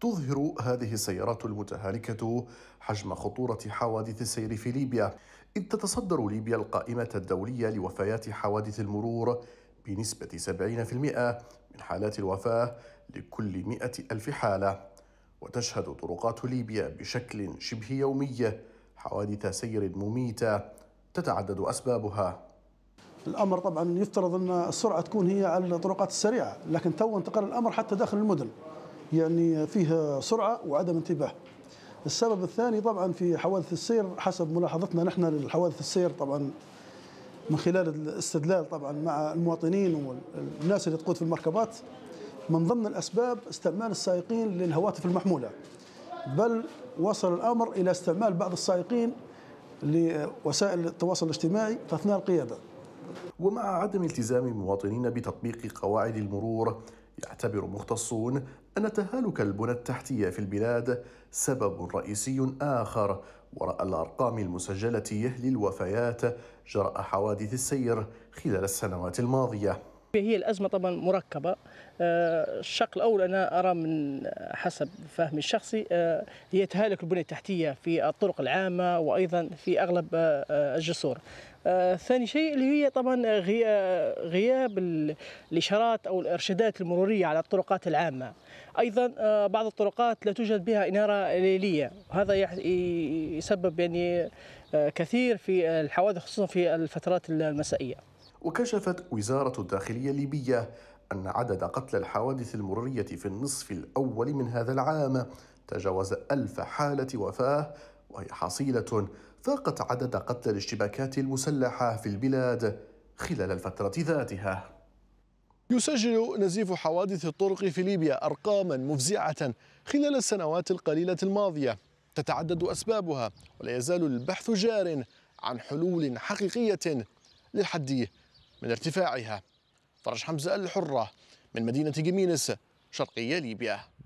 تظهر هذه السيارات المتهالكة حجم خطورة حوادث السير في ليبيا إذ تتصدر ليبيا القائمة الدولية لوفيات حوادث المرور بنسبة 70% من حالات الوفاة لكل 100 ألف حالة وتشهد طرقات ليبيا بشكل شبه يومي حوادث سير مميتة تتعدد أسبابها الامر طبعا يفترض ان السرعه تكون هي على الطرقات السريعه لكن تو انتقل الامر حتى داخل المدن يعني فيها سرعة وعدم انتباه السبب الثاني طبعا في حوادث السير حسب ملاحظتنا نحن للحوادث السير طبعا من خلال الاستدلال طبعا مع المواطنين والناس اللي تقود في المركبات من ضمن الأسباب استعمال السائقين للهواتف المحمولة بل وصل الأمر إلى استعمال بعض السائقين لوسائل التواصل الاجتماعي أثناء القيادة ومع عدم التزام المواطنين بتطبيق قواعد المرور يعتبر مختصون أن تهالك البنى التحتية في البلاد سبب رئيسي آخر وراء الأرقام المسجلة للوفيات جراء حوادث السير خلال السنوات الماضية هي الأزمة طبعا مركبة آه، الشق الأول أنا أرى من حسب فهمي الشخصي آه، هي تهالك البنية التحتية في الطرق العامة وأيضا في أغلب آه، الجسور ثاني شيء اللي هي طبعا غياب الإشارات أو الإرشادات المرورية على الطرقات العامة أيضا بعض الطرقات لا توجد بها إنارة ليلية وهذا يسبب يعني كثير في الحوادث خصوصا في الفترات المسائية وكشفت وزارة الداخلية الليبية أن عدد قتلى الحوادث المرورية في النصف الأول من هذا العام تجاوز ألف حالة وفاة وهي حصيلة فاقت عدد قتلى الاشتباكات المسلحة في البلاد خلال الفترة ذاتها يسجل نزيف حوادث الطرق في ليبيا أرقاما مفزعة خلال السنوات القليلة الماضية تتعدد أسبابها ولا يزال البحث جار عن حلول حقيقية للحد من ارتفاعها فرج حمزة الحرة من مدينة جمينس شرقي ليبيا